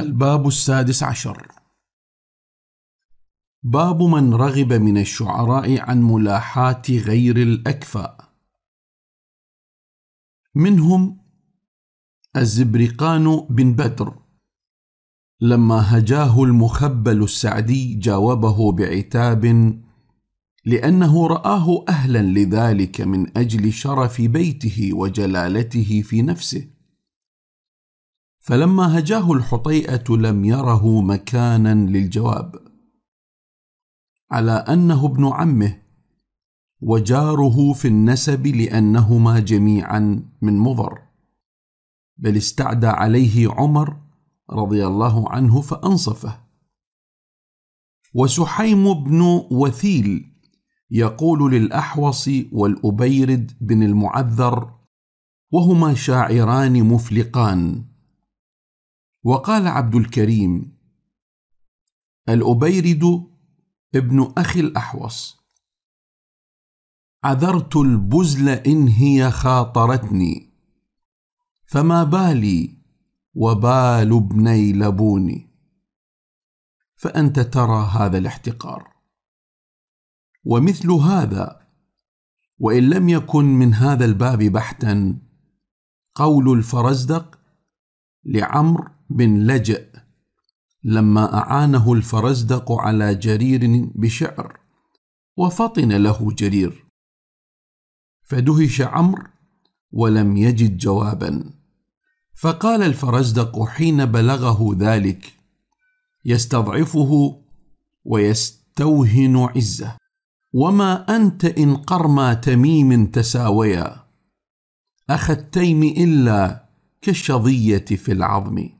الباب السادس عشر باب من رغب من الشعراء عن ملاحاة غير الأكفاء منهم الزبرقان بن بدر لما هجاه المخبل السعدي جاوبه بعتاب لأنه رآه أهلا لذلك من أجل شرف بيته وجلالته في نفسه فلما هجاه الحطيئة لم يره مكانا للجواب على أنه ابن عمه وجاره في النسب لأنهما جميعا من مضر بل استعدى عليه عمر رضي الله عنه فأنصفه وسحيم بن وثيل يقول للأحوص والأبيرد بن المعذر وهما شاعران مفلقان وقال عبد الكريم الأبيرد ابن أخي الأحوص عذرت البزل إن هي خاطرتني فما بالي وبال ابني لبوني فأنت ترى هذا الاحتقار ومثل هذا وإن لم يكن من هذا الباب بحتا قول الفرزدق لعمر بن لجأ لما أعانه الفرزدق على جرير بشعر وفطن له جرير فدهش عمرو ولم يجد جوابا فقال الفرزدق حين بلغه ذلك يستضعفه ويستوهن عزه وما انت ان قرما تميم تساويا اخ التيم الا كالشظيه في العظم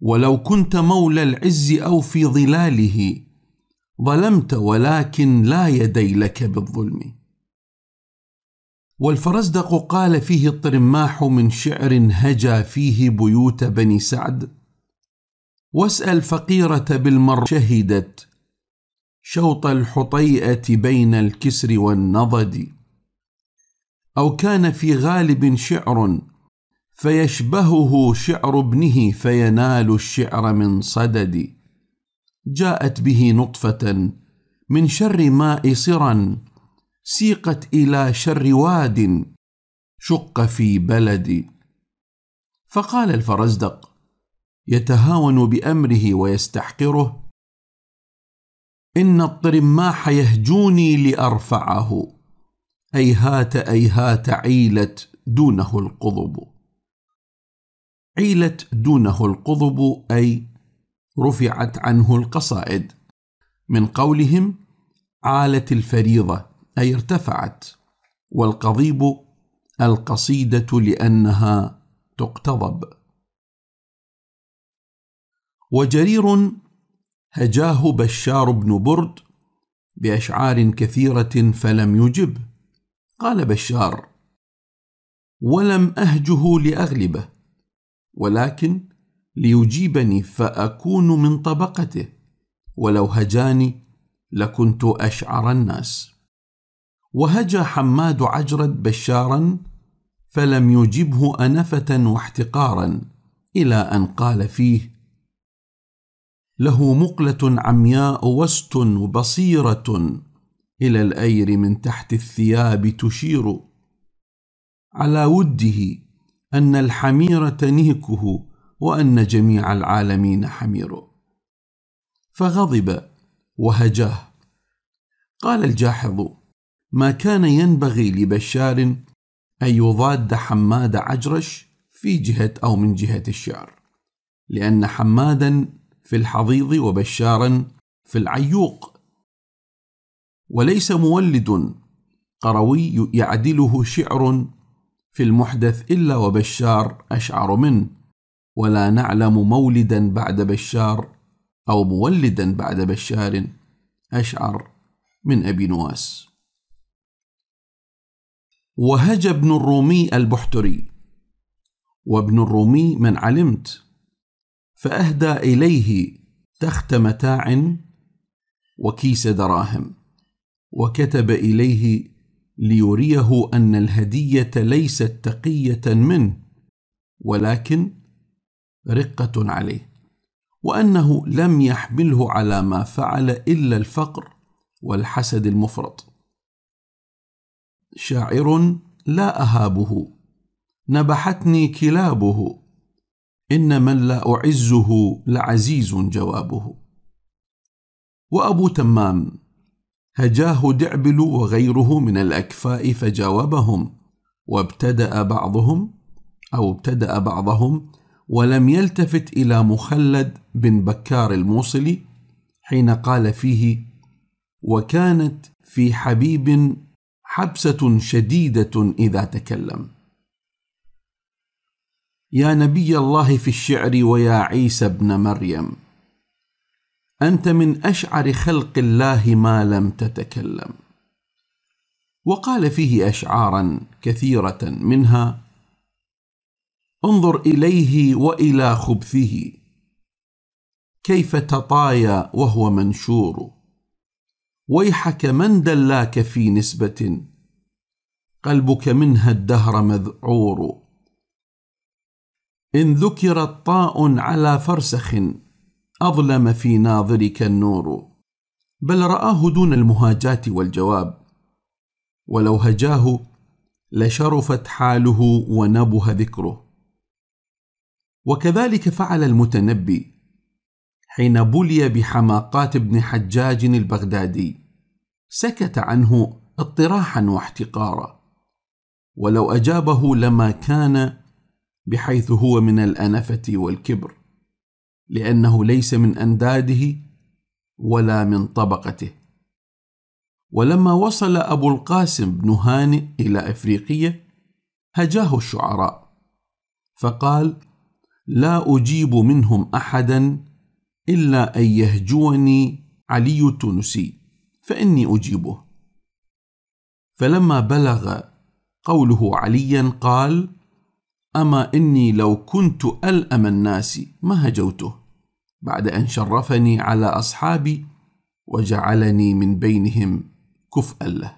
ولو كنت مولى العز او في ظلاله ظلمت ولكن لا يدي لك بالظلم والفرزدق قال فيه الطرماح من شعر هجا فيه بيوت بني سعد واسال فقيره بالمر شهدت شوط الحطيئه بين الكسر والنضد او كان في غالب شعر فيشبهه شعر ابنه فينال الشعر من صدد جاءت به نطفه من شر ماء صرا سيقت الى شر واد شق في بلد فقال الفرزدق يتهاون بامره ويستحقره ان الطرماح يهجوني لارفعه ايهات ايهات عيلت دونه القضب عيلت دونه القضب أي رفعت عنه القصائد من قولهم عالت الفريضة أي ارتفعت والقضيب القصيدة لأنها تقتضب وجرير هجاه بشار بن برد بأشعار كثيرة فلم يجب قال بشار ولم أهجه لأغلبه ولكن ليجيبني فأكون من طبقته ولو هجاني لكنت أشعر الناس وهجى حماد عجرد بشارا فلم يجبه أنفة واحتقارا إلى أن قال فيه له مقلة عمياء وست بصيرة إلى الأير من تحت الثياب تشير على وده أن الحمير تنهكه وأن جميع العالمين حميره فغضب وهجاه قال الجاحظ ما كان ينبغي لبشار أن يضاد حماد عجرش في جهة أو من جهة الشعر لأن حمادا في الحضيض وبشارا في العيوق وليس مولد قروي يعدله شعر في المحدث إلا وبشار أشعر منه ولا نعلم مولدا بعد بشار أو مولدا بعد بشار أشعر من أبي نواس وهج ابن الرومي البحتري وابن الرومي من علمت فأهدى إليه تخت متاع وكيس دراهم وكتب إليه ليريه ان الهديه ليست تقيه منه ولكن رقه عليه وانه لم يحمله على ما فعل الا الفقر والحسد المفرط شاعر لا اهابه نبحتني كلابه ان من لا اعزه لعزيز جوابه وابو تمام هجاه دعبل وغيره من الأكفاء فجاوبهم وابتدأ بعضهم أو ابتدأ بعضهم ولم يلتفت إلى مخلد بن بكار الموصلي حين قال فيه وكانت في حبيب حبسة شديدة إذا تكلم يا نبي الله في الشعر ويا عيسى ابن مريم انت من اشعر خلق الله ما لم تتكلم وقال فيه اشعارا كثيره منها انظر اليه والى خبثه كيف تطايا وهو منشور ويحك من دلاك في نسبه قلبك منها الدهر مذعور ان ذكرت طاء على فرسخ أظلم في ناظرك النور بل رآه دون المهاجات والجواب ولو هجاه لشرفت حاله ونبه ذكره وكذلك فعل المتنبي حين بلي بحماقات ابن حجاج البغدادي سكت عنه اطراحا واحتقارا ولو اجابه لما كان بحيث هو من الانفه والكبر لأنه ليس من أنداده ولا من طبقته ولما وصل أبو القاسم بن هانئ إلى أفريقية هجاه الشعراء فقال لا أجيب منهم أحدا إلا أن يهجوني علي التونسي فإني أجيبه فلما بلغ قوله عليا قال أما إني لو كنت ألأم الناس ما هجوته بعد أن شرفني على أصحابي وجعلني من بينهم كفءا له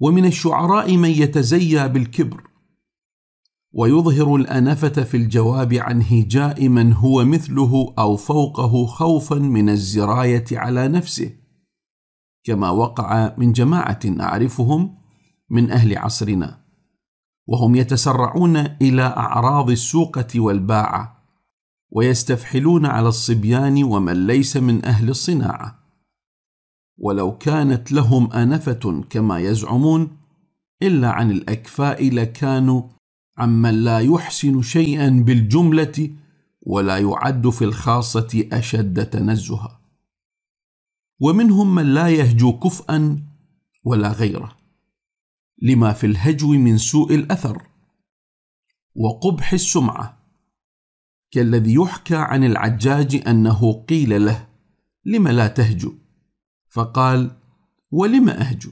ومن الشعراء من يتزيى بالكبر ويظهر الأنفة في الجواب عن هجاء من هو مثله أو فوقه خوفا من الزراية على نفسه كما وقع من جماعة أعرفهم من أهل عصرنا وهم يتسرعون إلى أعراض السوقة والباعة ويستفحلون على الصبيان ومن ليس من أهل الصناعة ولو كانت لهم أنفة كما يزعمون إلا عن الأكفاء لكانوا عمن لا يحسن شيئا بالجملة ولا يعد في الخاصة أشد تنزها ومنهم من لا يهجو كفءا ولا غيره لما في الهجو من سوء الأثر وقبح السمعه كالذي يحكى عن العجاج أنه قيل له لم لا تهجو فقال ولم أهجو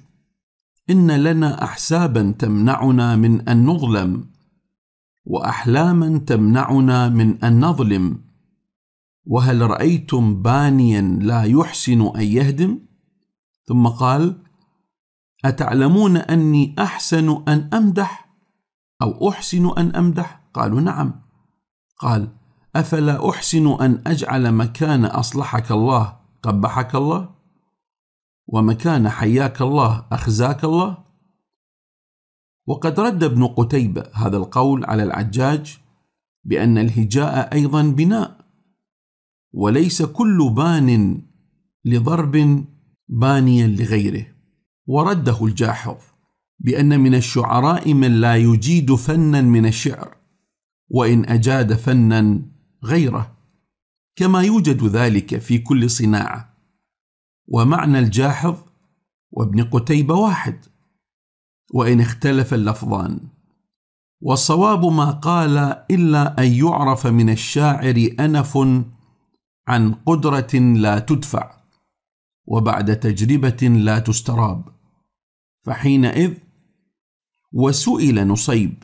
إن لنا أحسابا تمنعنا من أن نظلم وأحلاما تمنعنا من أن نظلم وهل رأيتم بانيا لا يحسن أن يهدم؟ ثم قال أتعلمون أني أحسن أن أمدح أو أحسن أن أمدح؟ قالوا نعم قال أفلا أحسن أن أجعل مكان أصلحك الله قبحك الله ومكان حياك الله أخزاك الله وقد رد ابن قتيبة هذا القول على العجاج بأن الهجاء أيضا بناء وليس كل بان لضرب بانيا لغيره ورده الجاحظ بأن من الشعراء من لا يجيد فنا من الشعر وإن أجاد فنا غيره كما يوجد ذلك في كل صناعه ومعنى الجاحظ وابن قتيبه واحد وان اختلف اللفظان والصواب ما قال الا ان يعرف من الشاعر انف عن قدره لا تدفع وبعد تجربه لا تستراب فحينئذ وسئل نصيب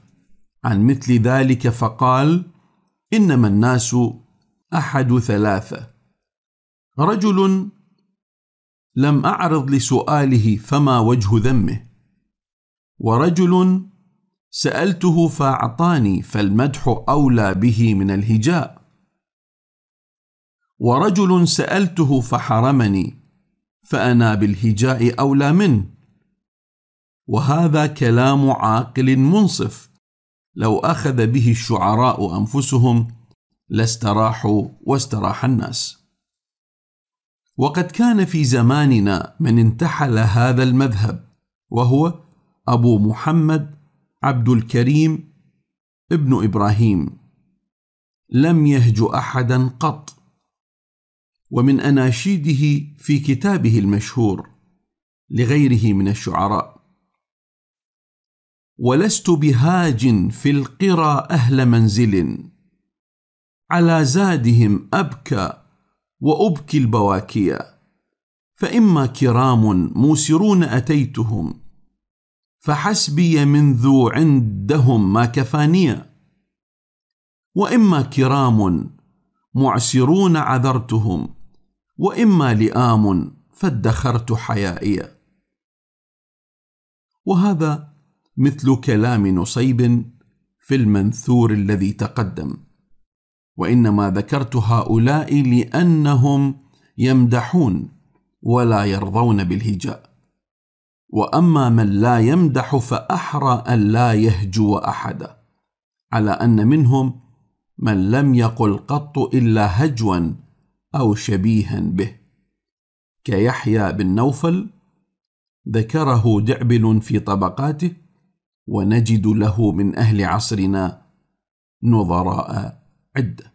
عن مثل ذلك فقال انما الناس احد ثلاثه رجل لم اعرض لسؤاله فما وجه ذمه ورجل سالته فاعطاني فالمدح اولى به من الهجاء ورجل سالته فحرمني فانا بالهجاء اولى منه وهذا كلام عاقل منصف لو أخذ به الشعراء أنفسهم لاستراحوا واستراح الناس. وقد كان في زماننا من انتحل هذا المذهب وهو أبو محمد عبد الكريم ابن إبراهيم لم يهج أحدا قط ومن أناشيده في كتابه المشهور لغيره من الشعراء ولست بهاج في القرى أهل منزل على زادهم أبكى وأبكي البواكيا فإما كرام موسرون أتيتهم فحسبي من ذو عندهم ما كفانيا وإما كرام معسرون عذرتهم وإما لئام فادخرت حيائيا وهذا مثل كلام نصيب في المنثور الذي تقدم وانما ذكرت هؤلاء لانهم يمدحون ولا يرضون بالهجاء واما من لا يمدح فاحرى ان لا يهجو احدا على ان منهم من لم يقل قط الا هجوا او شبيها به كيحيى بن نوفل ذكره دعبل في طبقاته ونجد له من اهل عصرنا نظراء عده